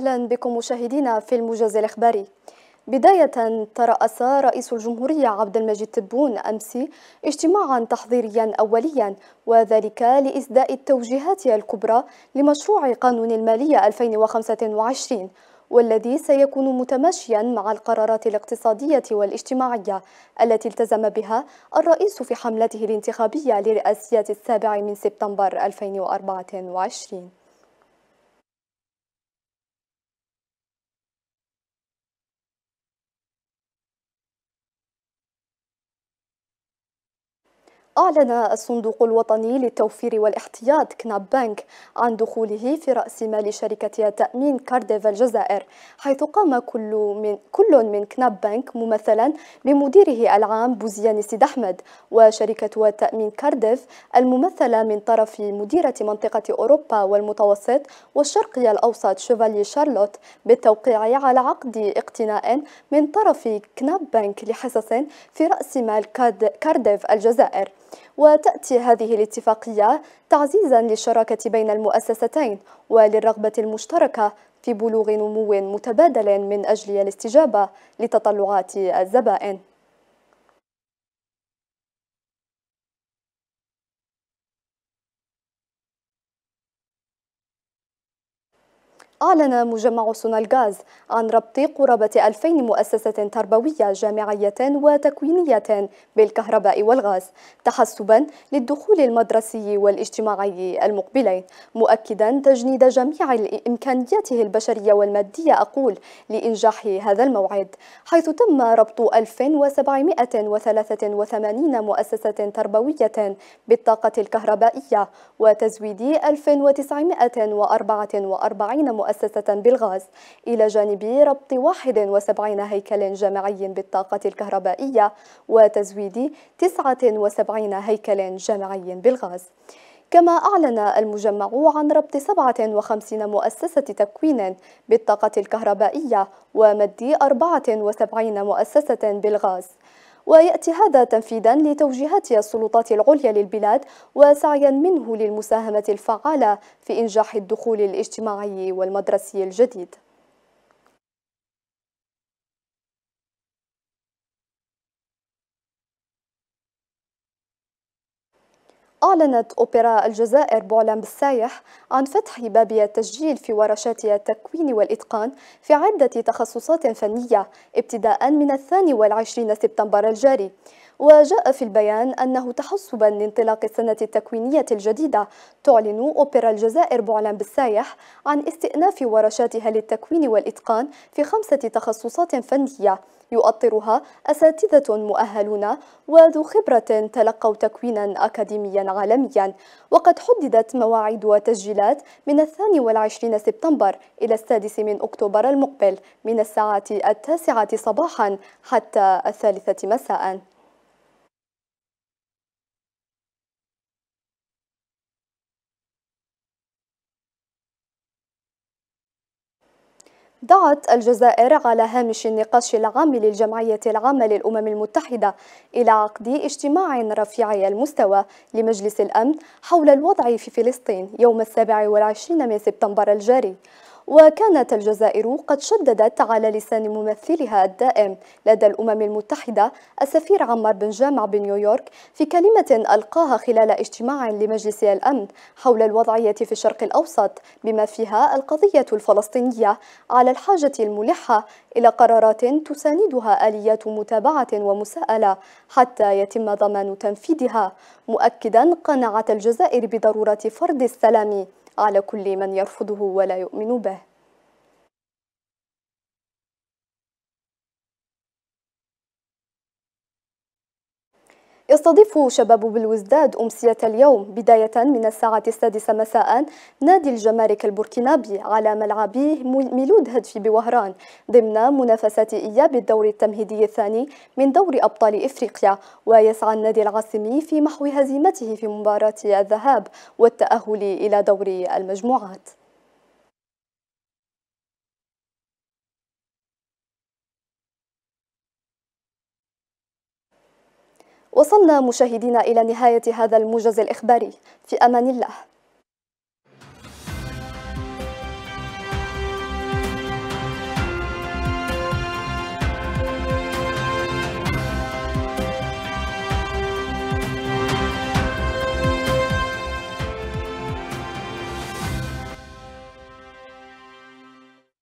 أهلا بكم مشاهدينا في الموجز الإخباري بداية ترأس رئيس الجمهورية عبد المجيد تبون أمس اجتماعا تحضيريا أوليا وذلك لإسداء التوجيهات الكبرى لمشروع قانون المالية 2025 والذي سيكون متماشيا مع القرارات الاقتصادية والاجتماعية التي التزم بها الرئيس في حملته الانتخابية لرئاسية السابع من سبتمبر 2024 أعلن الصندوق الوطني للتوفير والاحتياط كناب بنك عن دخوله في رأس مال شركة تأمين كارديف الجزائر حيث قام كل من, كل من كناب بنك ممثلا بمديره العام بوزيان سيد أحمد وشركة تأمين كارديف الممثلة من طرف مديرة منطقة أوروبا والمتوسط والشرقي الأوسط شيفالي شارلوت بالتوقيع على عقد اقتناء من طرف كناب بنك لحصص في رأس مال كارديف الجزائر وتأتي هذه الاتفاقية تعزيزا للشراكة بين المؤسستين وللرغبة المشتركة في بلوغ نمو متبادل من أجل الاستجابة لتطلعات الزبائن أعلن مجمع سونالغاز الغاز عن ربط قرابة 2000 مؤسسة تربوية جامعية وتكوينية بالكهرباء والغاز تحسبا للدخول المدرسي والاجتماعي المقبلين مؤكدا تجنيد جميع إمكانياته البشرية والمادية أقول لإنجاح هذا الموعد حيث تم ربط 1783 مؤسسة تربوية بالطاقة الكهربائية وتزويد 1944 مؤسسة مؤسسة بالغاز إلى جانب ربط 71 هيكل جماعي بالطاقة الكهربائية وتزويد 79 هيكل جماعي بالغاز كما أعلن المجمع عن ربط 57 مؤسسة تكوين بالطاقة الكهربائية ومد 74 مؤسسة بالغاز ويأتي هذا تنفيذا لتوجيهات السلطات العليا للبلاد وسعيا منه للمساهمة الفعالة في إنجاح الدخول الاجتماعي والمدرسي الجديد أعلنت أوبرا الجزائر بوعلم بالسايح عن فتح باب التسجيل في ورشات التكوين والإتقان في عدة تخصصات فنية ابتداء من الثاني والعشرين سبتمبر الجاري وجاء في البيان أنه تحسبا لانطلاق السنة التكوينية الجديدة تعلن أوبرا الجزائر بعلان بالسايح عن استئناف ورشاتها للتكوين والإتقان في خمسة تخصصات فنية يؤطرها أساتذة مؤهلون وذو خبرة تلقوا تكوينا أكاديميا عالميا وقد حددت مواعيد وتسجيلات من الثاني والعشرين سبتمبر إلى السادس من أكتوبر المقبل من الساعة التاسعة صباحا حتى الثالثة مساءً دعت الجزائر على هامش النقاش العام للجمعية العامة للأمم المتحدة إلى عقد اجتماع رفيع المستوى لمجلس الأمن حول الوضع في فلسطين يوم السابع والعشرين من سبتمبر الجاري وكانت الجزائر قد شددت على لسان ممثلها الدائم لدى الأمم المتحدة السفير عمار بن جامع بنيويورك في كلمة ألقاها خلال اجتماع لمجلس الأمن حول الوضعية في الشرق الأوسط بما فيها القضية الفلسطينية على الحاجة الملحة إلى قرارات تساندها آليات متابعة ومساءلة حتى يتم ضمان تنفيذها مؤكدا قناعة الجزائر بضرورة فرض السلام على كل من يرفضه ولا يؤمن به يستضيف شباب بالوزداد أمسية اليوم بداية من الساعة السادسة مساء نادي الجمارك البوركينابي على ملعبيه ميلود هدفي بوهران ضمن منافسات إياب الدور التمهيدي الثاني من دور أبطال إفريقيا ويسعى النادي العاصمي في محو هزيمته في مباراة الذهاب والتأهل إلى دور المجموعات وصلنا مشاهدينا إلى نهاية هذا الموجز الإخباري في أمان الله